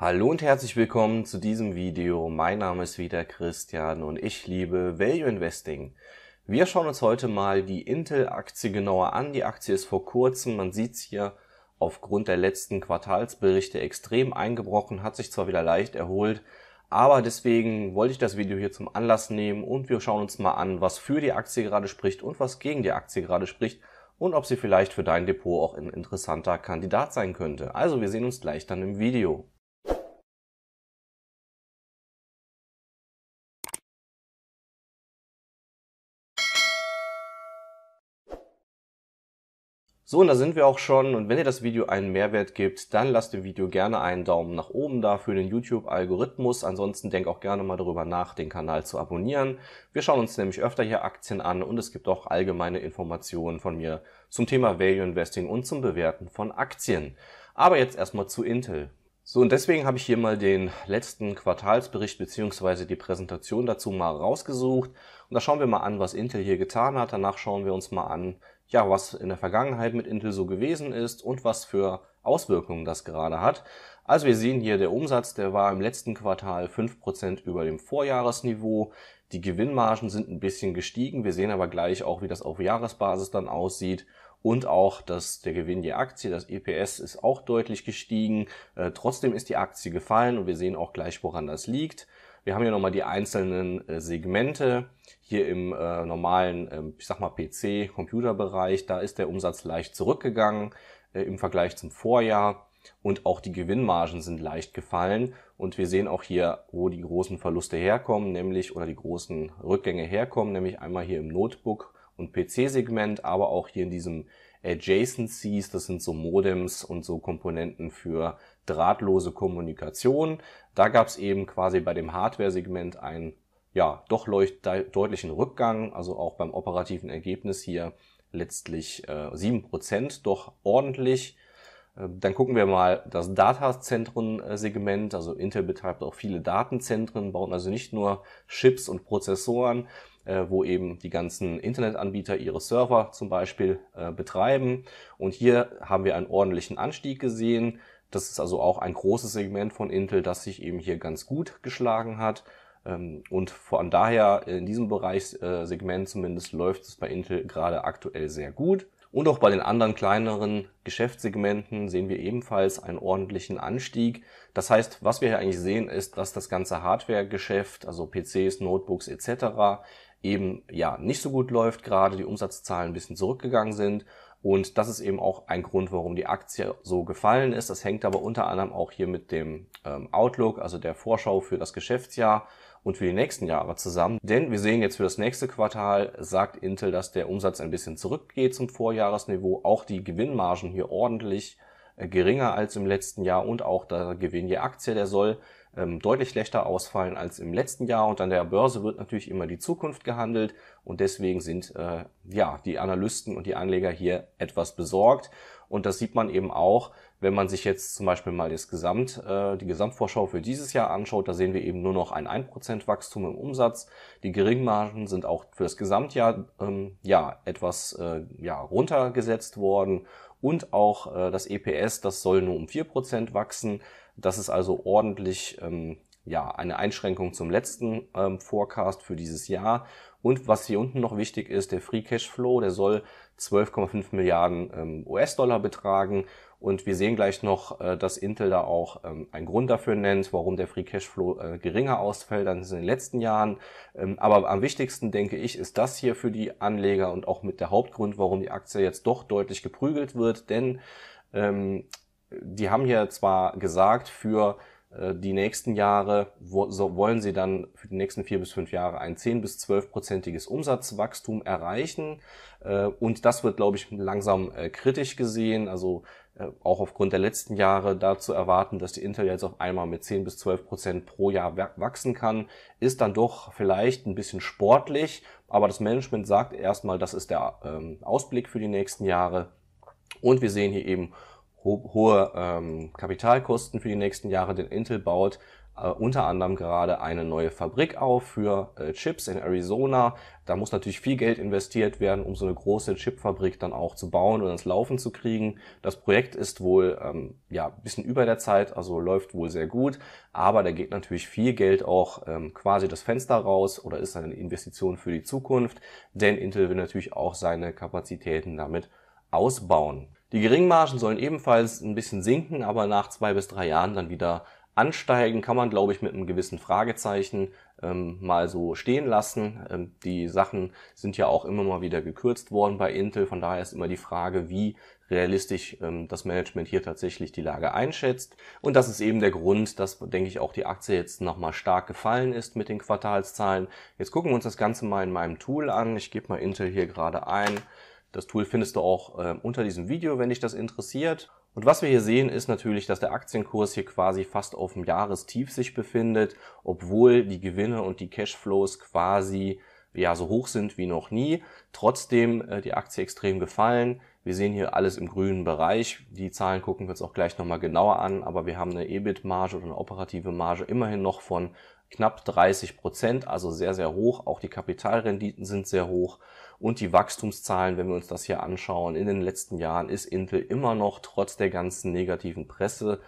Hallo und herzlich willkommen zu diesem Video. Mein Name ist wieder Christian und ich liebe Value Investing. Wir schauen uns heute mal die Intel-Aktie genauer an. Die Aktie ist vor kurzem, man sieht es hier, aufgrund der letzten Quartalsberichte extrem eingebrochen, hat sich zwar wieder leicht erholt, aber deswegen wollte ich das Video hier zum Anlass nehmen und wir schauen uns mal an, was für die Aktie gerade spricht und was gegen die Aktie gerade spricht und ob sie vielleicht für dein Depot auch ein interessanter Kandidat sein könnte. Also wir sehen uns gleich dann im Video. So, und da sind wir auch schon. Und wenn dir das Video einen Mehrwert gibt, dann lass dem Video gerne einen Daumen nach oben da für den YouTube-Algorithmus. Ansonsten denk auch gerne mal darüber nach, den Kanal zu abonnieren. Wir schauen uns nämlich öfter hier Aktien an und es gibt auch allgemeine Informationen von mir zum Thema Value Investing und zum Bewerten von Aktien. Aber jetzt erstmal zu Intel. So, und deswegen habe ich hier mal den letzten Quartalsbericht bzw. die Präsentation dazu mal rausgesucht. Und da schauen wir mal an, was Intel hier getan hat. Danach schauen wir uns mal an, ja, was in der Vergangenheit mit Intel so gewesen ist und was für Auswirkungen das gerade hat. Also wir sehen hier, der Umsatz, der war im letzten Quartal 5% über dem Vorjahresniveau. Die Gewinnmargen sind ein bisschen gestiegen. Wir sehen aber gleich auch, wie das auf Jahresbasis dann aussieht. Und auch, dass der Gewinn der Aktie, das EPS ist auch deutlich gestiegen. Äh, trotzdem ist die Aktie gefallen und wir sehen auch gleich, woran das liegt. Wir haben hier nochmal die einzelnen äh, Segmente. Hier im äh, normalen, äh, ich sag mal PC-Computerbereich, da ist der Umsatz leicht zurückgegangen äh, im Vergleich zum Vorjahr. Und auch die Gewinnmargen sind leicht gefallen. Und wir sehen auch hier, wo die großen Verluste herkommen, nämlich oder die großen Rückgänge herkommen, nämlich einmal hier im Notebook- und PC-Segment, aber auch hier in diesem Adjacencies, das sind so Modems und so Komponenten für drahtlose Kommunikation. Da gab es eben quasi bei dem Hardware-Segment einen ja, doch leucht deutlichen Rückgang, also auch beim operativen Ergebnis hier letztlich äh, 7%, doch ordentlich. Ähm, dann gucken wir mal das Datazentren-Segment. Also Intel betreibt auch viele Datenzentren, baut also nicht nur Chips und Prozessoren, äh, wo eben die ganzen Internetanbieter ihre Server zum Beispiel äh, betreiben. Und hier haben wir einen ordentlichen Anstieg gesehen. Das ist also auch ein großes Segment von Intel, das sich eben hier ganz gut geschlagen hat. Ähm, und von daher äh, in diesem Bereichssegment zumindest läuft es bei Intel gerade aktuell sehr gut. Und auch bei den anderen kleineren Geschäftssegmenten sehen wir ebenfalls einen ordentlichen Anstieg. Das heißt, was wir hier eigentlich sehen, ist, dass das ganze Hardware-Geschäft, also PCs, Notebooks etc., eben ja nicht so gut läuft, gerade die Umsatzzahlen ein bisschen zurückgegangen sind. Und das ist eben auch ein Grund, warum die Aktie so gefallen ist. Das hängt aber unter anderem auch hier mit dem ähm, Outlook, also der Vorschau für das Geschäftsjahr und für die nächsten Jahre zusammen. Denn wir sehen jetzt für das nächste Quartal, sagt Intel, dass der Umsatz ein bisschen zurückgeht zum Vorjahresniveau, auch die Gewinnmargen hier ordentlich äh, geringer als im letzten Jahr und auch der Gewinn je Aktie, der soll ähm, deutlich schlechter ausfallen als im letzten Jahr. Und an der Börse wird natürlich immer die Zukunft gehandelt. Und deswegen sind äh, ja die Analysten und die Anleger hier etwas besorgt. Und das sieht man eben auch, wenn man sich jetzt zum Beispiel mal das Gesamt, äh, die Gesamtvorschau für dieses Jahr anschaut. Da sehen wir eben nur noch ein 1% Wachstum im Umsatz. Die Geringmargen sind auch für das Gesamtjahr ähm, ja etwas äh, ja, runtergesetzt worden. Und auch äh, das EPS, das soll nur um 4% wachsen das ist also ordentlich ähm, ja, eine Einschränkung zum letzten ähm, Forecast für dieses Jahr. Und was hier unten noch wichtig ist, der Free Cash Flow, der soll 12,5 Milliarden ähm, US-Dollar betragen. Und wir sehen gleich noch, äh, dass Intel da auch ähm, einen Grund dafür nennt, warum der Free Cash Flow äh, geringer ausfällt als in den letzten Jahren. Ähm, aber am wichtigsten, denke ich, ist das hier für die Anleger und auch mit der Hauptgrund, warum die Aktie jetzt doch deutlich geprügelt wird. Denn ähm, die haben hier zwar gesagt, für äh, die nächsten Jahre wo, so wollen sie dann für die nächsten vier bis fünf Jahre ein 10 bis 12-prozentiges Umsatzwachstum erreichen. Äh, Und das wird, glaube ich, langsam äh, kritisch gesehen. Also äh, auch aufgrund der letzten Jahre da zu erwarten, dass die Intel jetzt auf einmal mit 10 bis 12 Prozent pro Jahr wachsen kann, ist dann doch vielleicht ein bisschen sportlich. Aber das Management sagt erstmal, das ist der ähm, Ausblick für die nächsten Jahre. Und wir sehen hier eben ho hohe ähm, Kapitalkosten für die nächsten Jahre, denn Intel baut äh, unter anderem gerade eine neue Fabrik auf für äh, Chips in Arizona. Da muss natürlich viel Geld investiert werden, um so eine große Chipfabrik dann auch zu bauen und ans Laufen zu kriegen. Das Projekt ist wohl ähm, ja ein bisschen über der Zeit, also läuft wohl sehr gut, aber da geht natürlich viel Geld auch ähm, quasi das Fenster raus oder ist eine Investition für die Zukunft, denn Intel will natürlich auch seine Kapazitäten damit ausbauen. Die Geringmargen sollen ebenfalls ein bisschen sinken, aber nach zwei bis drei Jahren dann wieder ansteigen. Kann man, glaube ich, mit einem gewissen Fragezeichen ähm, mal so stehen lassen. Ähm, die Sachen sind ja auch immer mal wieder gekürzt worden bei Intel. Von daher ist immer die Frage, wie realistisch ähm, das Management hier tatsächlich die Lage einschätzt. Und das ist eben der Grund, dass, denke ich, auch die Aktie jetzt nochmal stark gefallen ist mit den Quartalszahlen. Jetzt gucken wir uns das Ganze mal in meinem Tool an. Ich gebe mal Intel hier gerade ein. Das Tool findest du auch äh, unter diesem Video, wenn dich das interessiert. Und was wir hier sehen, ist natürlich, dass der Aktienkurs hier quasi fast auf dem Jahrestief sich befindet, obwohl die Gewinne und die Cashflows quasi ja so hoch sind wie noch nie. Trotzdem äh, die Aktie extrem gefallen. Wir sehen hier alles im grünen Bereich. Die Zahlen gucken wir uns auch gleich nochmal genauer an, aber wir haben eine EBIT-Marge oder eine operative Marge immerhin noch von knapp 30 Prozent, also sehr, sehr hoch. Auch die Kapitalrenditen sind sehr hoch. Und die Wachstumszahlen, wenn wir uns das hier anschauen, in den letzten Jahren ist Intel immer noch trotz der ganzen negativen Presse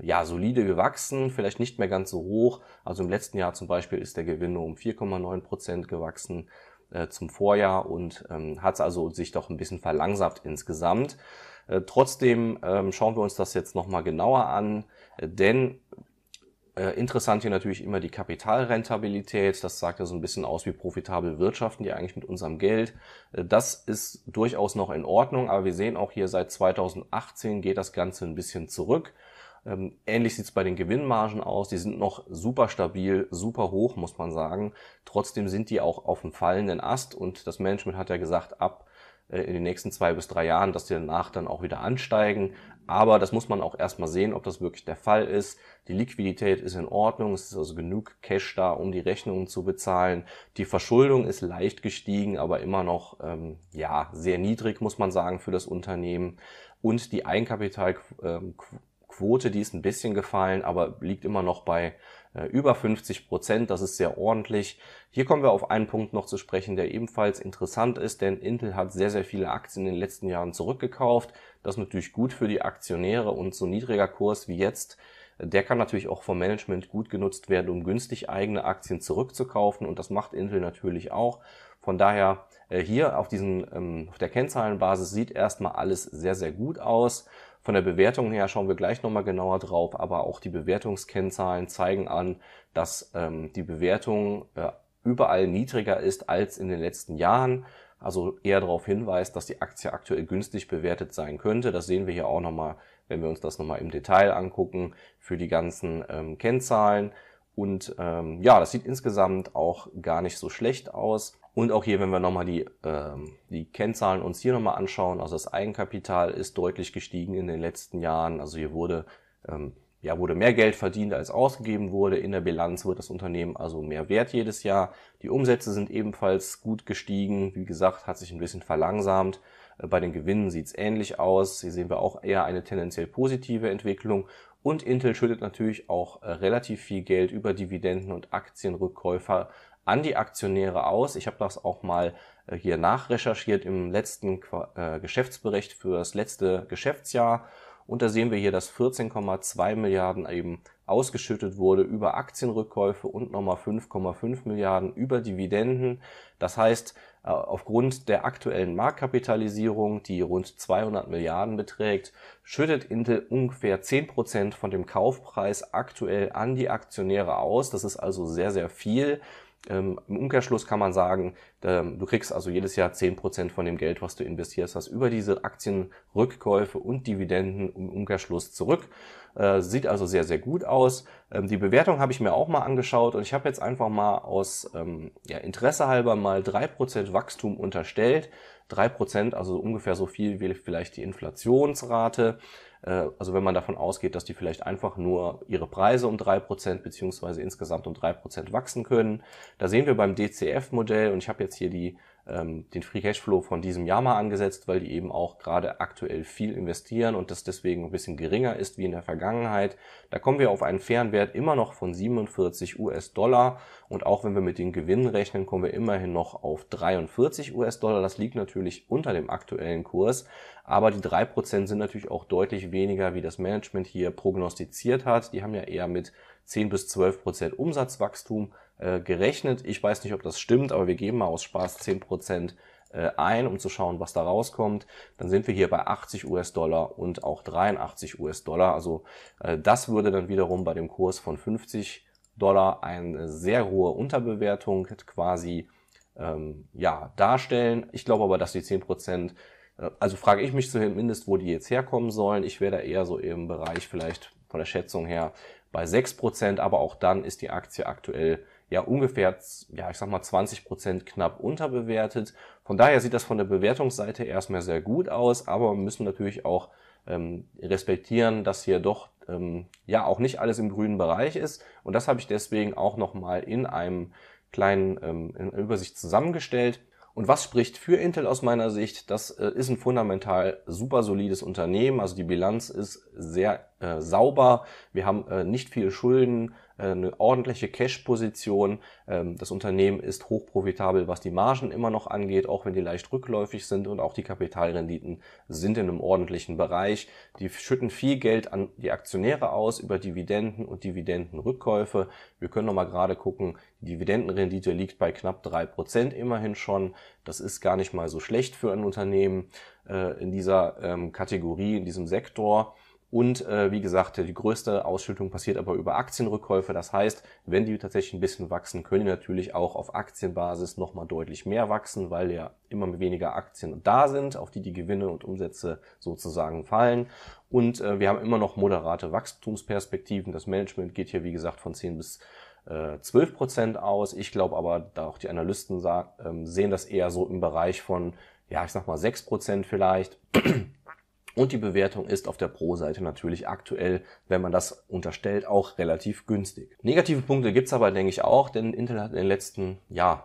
ja, solide gewachsen, vielleicht nicht mehr ganz so hoch. Also im letzten Jahr zum Beispiel ist der Gewinn um 4,9 Prozent gewachsen äh, zum Vorjahr und ähm, hat also sich doch ein bisschen verlangsamt insgesamt. Äh, trotzdem ähm, schauen wir uns das jetzt nochmal genauer an, äh, denn äh, interessant hier natürlich immer die Kapitalrentabilität. Das sagt ja so ein bisschen aus, wie profitabel wirtschaften die eigentlich mit unserem Geld. Äh, das ist durchaus noch in Ordnung, aber wir sehen auch hier seit 2018 geht das Ganze ein bisschen zurück. Ähm, ähnlich sieht es bei den Gewinnmargen aus. Die sind noch super stabil, super hoch, muss man sagen. Trotzdem sind die auch auf dem fallenden Ast und das Management hat ja gesagt, ab äh, in den nächsten zwei bis drei Jahren, dass die danach dann auch wieder ansteigen. Aber das muss man auch erstmal sehen, ob das wirklich der Fall ist. Die Liquidität ist in Ordnung, es ist also genug Cash da, um die Rechnungen zu bezahlen. Die Verschuldung ist leicht gestiegen, aber immer noch ähm, ja sehr niedrig, muss man sagen, für das Unternehmen. Und die Eigenkapitalquote, ähm, die ist ein bisschen gefallen, aber liegt immer noch bei äh, über 50 Prozent. Das ist sehr ordentlich. Hier kommen wir auf einen Punkt noch zu sprechen, der ebenfalls interessant ist, denn Intel hat sehr, sehr viele Aktien in den letzten Jahren zurückgekauft. Das ist natürlich gut für die Aktionäre und so niedriger Kurs wie jetzt der kann natürlich auch vom Management gut genutzt werden, um günstig eigene Aktien zurückzukaufen und das macht Intel natürlich auch. Von daher äh, hier auf diesen ähm, auf der Kennzahlenbasis sieht erstmal alles sehr sehr gut aus. Von der Bewertung her schauen wir gleich nochmal genauer drauf, aber auch die Bewertungskennzahlen zeigen an, dass ähm, die Bewertung äh, überall niedriger ist als in den letzten Jahren. Also eher darauf hinweist, dass die Aktie aktuell günstig bewertet sein könnte. Das sehen wir hier auch nochmal, wenn wir uns das nochmal im Detail angucken für die ganzen ähm, Kennzahlen. Und ähm, ja, das sieht insgesamt auch gar nicht so schlecht aus. Und auch hier, wenn wir nochmal die, ähm, die Kennzahlen uns hier nochmal anschauen, also das Eigenkapital ist deutlich gestiegen in den letzten Jahren. Also hier wurde, ähm, ja, wurde mehr Geld verdient, als ausgegeben wurde. In der Bilanz wird das Unternehmen also mehr wert jedes Jahr. Die Umsätze sind ebenfalls gut gestiegen. Wie gesagt, hat sich ein bisschen verlangsamt. Äh, bei den Gewinnen sieht es ähnlich aus. Hier sehen wir auch eher eine tendenziell positive Entwicklung. Und Intel schüttet natürlich auch äh, relativ viel Geld über Dividenden und Aktienrückkäufer an die Aktionäre aus. Ich habe das auch mal äh, hier nachrecherchiert im letzten äh, Geschäftsbericht für das letzte Geschäftsjahr. Und da sehen wir hier, dass 14,2 Milliarden eben ausgeschüttet wurde über Aktienrückkäufe und nochmal 5,5 Milliarden über Dividenden. Das heißt, äh, aufgrund der aktuellen Marktkapitalisierung, die rund 200 Milliarden beträgt, schüttet Intel ungefähr 10% Prozent von dem Kaufpreis aktuell an die Aktionäre aus. Das ist also sehr, sehr viel. Ähm, Im Umkehrschluss kann man sagen, ähm, du kriegst also jedes Jahr zehn Prozent von dem Geld, was du investierst hast, über diese Aktienrückkäufe und Dividenden im Umkehrschluss zurück. Äh, sieht also sehr, sehr gut aus. Ähm, die Bewertung habe ich mir auch mal angeschaut und ich habe jetzt einfach mal aus ähm, ja, Interesse halber mal drei Prozent Wachstum unterstellt. Drei Prozent, also ungefähr so viel wie vielleicht die Inflationsrate. Äh, also wenn man davon ausgeht, dass die vielleicht einfach nur ihre Preise um drei Prozent beziehungsweise insgesamt um drei Prozent wachsen können. Da sehen wir beim DCF-Modell, und ich habe jetzt hier die ähm, den Free Cashflow von diesem Jahr mal angesetzt, weil die eben auch gerade aktuell viel investieren und das deswegen ein bisschen geringer ist wie in der Vergangenheit. Da kommen wir auf einen fairen Wert immer noch von 47 US-Dollar und auch wenn wir mit den Gewinnen rechnen, kommen wir immerhin noch auf 43 US-Dollar. Das liegt natürlich unter dem aktuellen Kurs, aber die 3% sind natürlich auch deutlich weniger, wie das Management hier prognostiziert hat. Die haben ja eher mit 10 bis 12% Prozent Umsatzwachstum äh, gerechnet. Ich weiß nicht, ob das stimmt, aber wir geben mal aus Spaß 10% äh, ein, um zu schauen, was da rauskommt. Dann sind wir hier bei 80 US-Dollar und auch 83 US-Dollar. Also äh, das würde dann wiederum bei dem Kurs von 50 Dollar eine sehr hohe Unterbewertung quasi ähm, ja, darstellen. Ich glaube aber, dass die 10%, äh, also frage ich mich zumindest, wo die jetzt herkommen sollen. Ich wäre da eher so im Bereich vielleicht von der Schätzung her bei 6%, aber auch dann ist die Aktie aktuell ja ungefähr, ja ich sag mal 20 Prozent knapp unterbewertet. Von daher sieht das von der Bewertungsseite erstmal sehr gut aus, aber müssen natürlich auch ähm, respektieren, dass hier doch ähm, ja auch nicht alles im grünen Bereich ist. Und das habe ich deswegen auch nochmal in einem kleinen ähm, in Übersicht zusammengestellt. Und was spricht für Intel aus meiner Sicht? Das äh, ist ein fundamental super solides Unternehmen. Also die Bilanz ist sehr äh, sauber. Wir haben äh, nicht viele Schulden. Äh, eine ordentliche Cash-Position. Ähm, das Unternehmen ist hochprofitabel, was die Margen immer noch angeht, auch wenn die leicht rückläufig sind und auch die Kapitalrenditen sind in einem ordentlichen Bereich. Die schütten viel Geld an die Aktionäre aus über Dividenden und Dividendenrückkäufe. Wir können nochmal gerade gucken, die Dividendenrendite liegt bei knapp drei Prozent immerhin schon. Das ist gar nicht mal so schlecht für ein Unternehmen äh, in dieser ähm, Kategorie, in diesem Sektor. Und äh, wie gesagt, die größte Ausschüttung passiert aber über Aktienrückkäufe. Das heißt, wenn die tatsächlich ein bisschen wachsen, können die natürlich auch auf Aktienbasis nochmal deutlich mehr wachsen, weil ja immer weniger Aktien da sind, auf die die Gewinne und Umsätze sozusagen fallen. Und äh, wir haben immer noch moderate Wachstumsperspektiven. Das Management geht hier, wie gesagt, von 10 bis äh, 12 Prozent aus. Ich glaube aber, da auch die Analysten sah, ähm, sagen, sehen das eher so im Bereich von, ja, ich sag mal 6 Prozent vielleicht. Und die Bewertung ist auf der Pro-Seite natürlich aktuell, wenn man das unterstellt, auch relativ günstig. Negative Punkte gibt's aber, denke ich, auch, denn Intel hat in den letzten ja,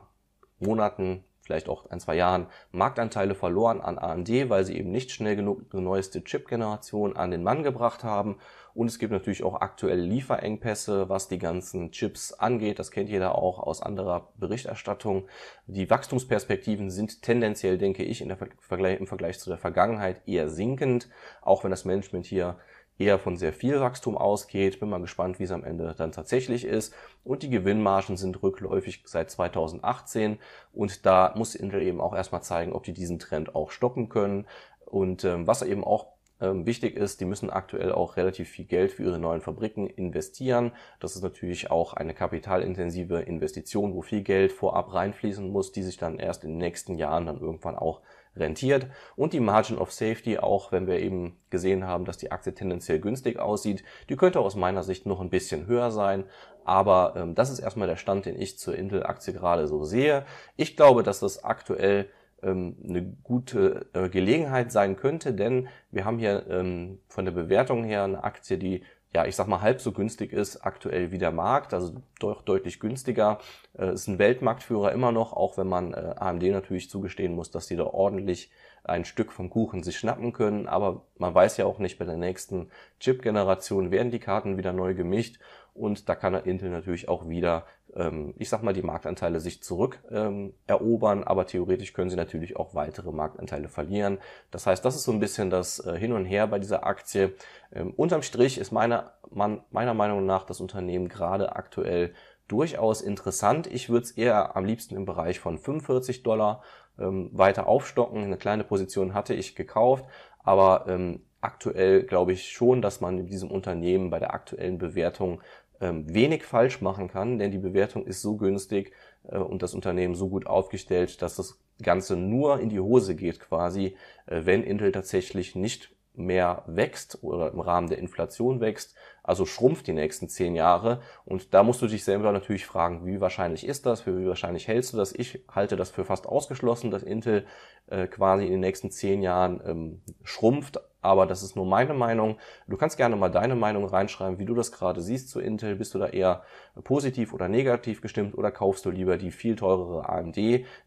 Monaten vielleicht auch ein, zwei Jahren Marktanteile verloren an AMD, weil sie eben nicht schnell genug eine neueste Chip-Generation an den Mann gebracht haben. Und es gibt natürlich auch aktuelle Lieferengpässe, was die ganzen Chips angeht. Das kennt jeder auch aus anderer Berichterstattung. Die Wachstumsperspektiven sind tendenziell, denke ich, im Vergleich, im Vergleich zu der Vergangenheit eher sinkend, auch wenn das Management hier eher von sehr viel Wachstum ausgeht. Bin mal gespannt, wie es am Ende dann tatsächlich ist. Und die Gewinnmargen sind rückläufig seit 2018 und da muss Intel eben auch erstmal zeigen, ob die diesen Trend auch stoppen können. Und ähm, was eben auch ähm, wichtig ist, die müssen aktuell auch relativ viel Geld für ihre neuen Fabriken investieren. Das ist natürlich auch eine kapitalintensive Investition, wo viel Geld vorab reinfließen muss, die sich dann erst in den nächsten Jahren dann irgendwann auch rentiert und die Margin of Safety, auch wenn wir eben gesehen haben, dass die Aktie tendenziell günstig aussieht, die könnte aus meiner Sicht noch ein bisschen höher sein. Aber ähm, das ist erstmal der Stand, den ich zur Intel-Aktie gerade so sehe. Ich glaube, dass das aktuell ähm, eine gute äh, Gelegenheit sein könnte, denn wir haben hier ähm, von der Bewertung her eine Aktie, die ja, ich sag mal, halb so günstig ist aktuell wie der Markt, also doch deutlich günstiger. Äh, ist ein Weltmarktführer immer noch, auch wenn man äh, AMD natürlich zugestehen muss, dass die da ordentlich ein Stück vom Kuchen sich schnappen können. Aber man weiß ja auch nicht, bei der nächsten Chip-Generation werden die Karten wieder neu gemischt und da kann Intel natürlich auch wieder, ähm, ich sag mal, die Marktanteile sich zurück ähm, erobern, aber theoretisch können sie natürlich auch weitere Marktanteile verlieren. Das heißt, das ist so ein bisschen das äh, Hin und Her bei dieser Aktie. Ähm, unterm Strich ist meiner, meiner Meinung nach das Unternehmen gerade aktuell durchaus interessant. Ich würde es eher am liebsten im Bereich von 45 Dollar ähm, weiter aufstocken. Eine kleine Position hatte ich gekauft, aber ähm, aktuell glaube ich schon, dass man in diesem Unternehmen bei der aktuellen Bewertung ähm, wenig falsch machen kann, denn die Bewertung ist so günstig äh, und das Unternehmen so gut aufgestellt, dass das Ganze nur in die Hose geht quasi, äh, wenn Intel tatsächlich nicht mehr wächst oder im Rahmen der Inflation wächst, also schrumpft die nächsten zehn Jahre. Und da musst du dich selber natürlich fragen, wie wahrscheinlich ist das, für wie wahrscheinlich hältst du das? Ich halte das für fast ausgeschlossen, dass Intel äh, quasi in den nächsten zehn Jahren ähm, schrumpft, aber das ist nur meine Meinung. Du kannst gerne mal deine Meinung reinschreiben, wie du das gerade siehst zu Intel. Bist du da eher positiv oder negativ gestimmt oder kaufst du lieber die viel teurere AMD,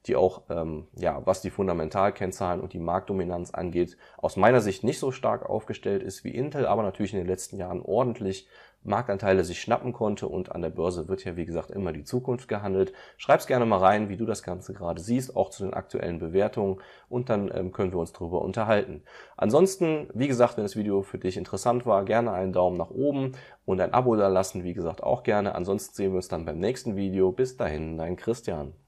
die auch, ähm, ja, was die Fundamentalkennzahlen und die Marktdominanz angeht, aus meiner Sicht nicht so stark aufgestellt ist wie Intel, aber natürlich in den letzten Jahren ordentlich Marktanteile sich schnappen konnte. Und an der Börse wird ja, wie gesagt, immer die Zukunft gehandelt. Schreib's gerne mal rein, wie du das Ganze gerade siehst, auch zu den aktuellen Bewertungen. Und dann ähm, können wir uns darüber unterhalten. Ansonsten, wie gesagt, wenn das Video für dich interessant war, gerne einen Daumen nach oben und ein Abo da lassen, wie gesagt, auch gerne. Ansonsten sehen wir uns dann beim nächsten Video. Bis dahin, dein Christian.